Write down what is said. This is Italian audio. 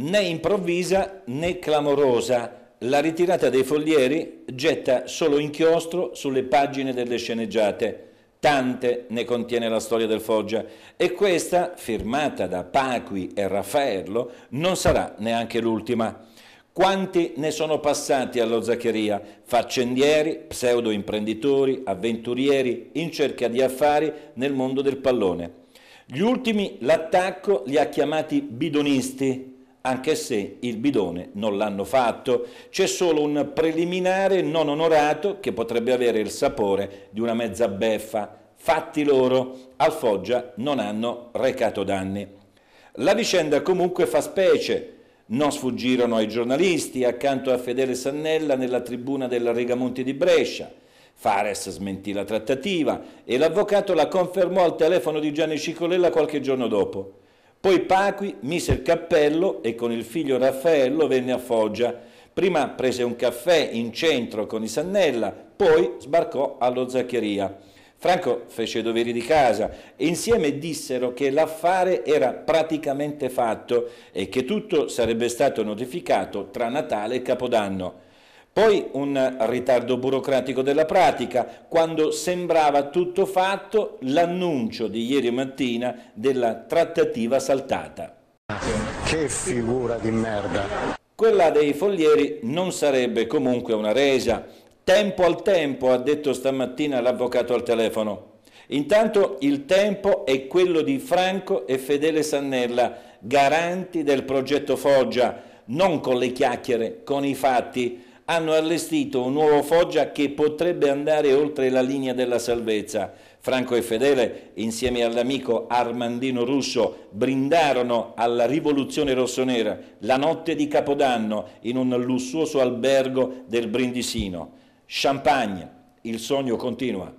né improvvisa né clamorosa, la ritirata dei foglieri getta solo inchiostro sulle pagine delle sceneggiate. Tante ne contiene la storia del Foggia e questa, firmata da Paqui e Raffaello, non sarà neanche l'ultima. Quanti ne sono passati allo Zaccheria? Faccendieri, pseudo-imprenditori, avventurieri in cerca di affari nel mondo del pallone. Gli ultimi l'attacco li ha chiamati bidonisti, anche se il bidone non l'hanno fatto. C'è solo un preliminare non onorato che potrebbe avere il sapore di una mezza beffa. Fatti loro, al Foggia non hanno recato danni. La vicenda comunque fa specie. Non sfuggirono ai giornalisti accanto a Fedele Sannella nella tribuna della Rigamonti di Brescia. Fares smentì la trattativa e l'avvocato la confermò al telefono di Gianni Cicolella qualche giorno dopo. Poi Paqui mise il cappello e con il figlio Raffaello venne a Foggia. Prima prese un caffè in centro con i Sannella, poi sbarcò allo Zaccheria. Franco fece i doveri di casa e insieme dissero che l'affare era praticamente fatto e che tutto sarebbe stato notificato tra Natale e Capodanno. Poi un ritardo burocratico della pratica, quando sembrava tutto fatto l'annuncio di ieri mattina della trattativa saltata. Che figura di merda! Quella dei foglieri non sarebbe comunque una resa. Tempo al tempo, ha detto stamattina l'avvocato al telefono. Intanto il tempo è quello di Franco e Fedele Sannella, garanti del progetto Foggia, non con le chiacchiere, con i fatti hanno allestito un nuovo Foggia che potrebbe andare oltre la linea della salvezza. Franco e Fedele, insieme all'amico Armandino Russo, brindarono alla rivoluzione rossonera la notte di Capodanno in un lussuoso albergo del Brindisino. Champagne, il sogno continua.